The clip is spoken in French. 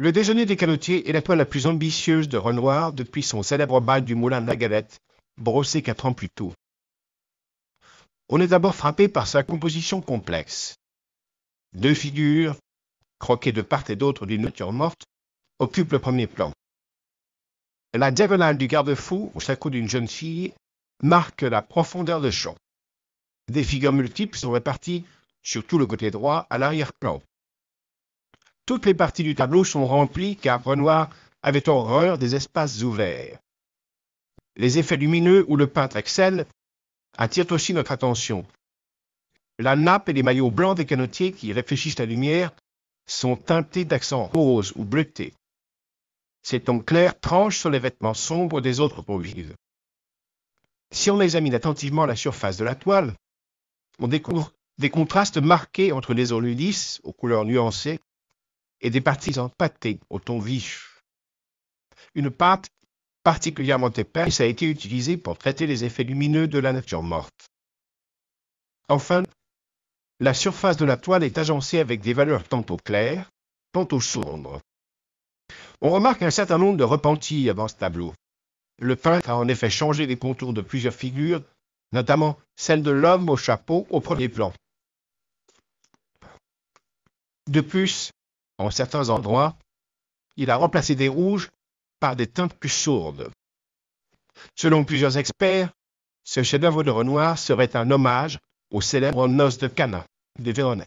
Le déjeuner des canotiers est la toile la plus ambitieuse de Renoir depuis son célèbre bal du moulin de la Galette, brossé quatre ans plus tôt. On est d'abord frappé par sa composition complexe. Deux figures, croquées de part et d'autre d'une nature morte, occupent le premier plan. La diagonale du garde-fou au chapeau d'une jeune fille marque la profondeur de champ. Des figures multiples sont réparties sur tout le côté droit à l'arrière-plan. Toutes les parties du tableau sont remplies car Renoir avait horreur des espaces ouverts. Les effets lumineux où le peintre excelle attirent aussi notre attention. La nappe et les maillots blancs des canotiers qui réfléchissent la lumière sont teintés d'accents roses ou bleutés. Ces tons clairs tranchent sur les vêtements sombres des autres convives. Si on examine attentivement la surface de la toile, on découvre des contrastes marqués entre les eaux lisses aux couleurs nuancées et des en pâté au ton vif. Une pâte particulièrement épaisse a été utilisée pour traiter les effets lumineux de la nature morte. Enfin, la surface de la toile est agencée avec des valeurs tantôt claires, tantôt sombres. On remarque un certain nombre de repentis avant ce tableau. Le peintre a en effet changé les contours de plusieurs figures, notamment celle de l'homme au chapeau au premier plan. De plus, en certains endroits, il a remplacé des rouges par des teintes plus sourdes. Selon plusieurs experts, ce chef-d'œuvre de Renoir serait un hommage au célèbre Noces de Cana des Véronais.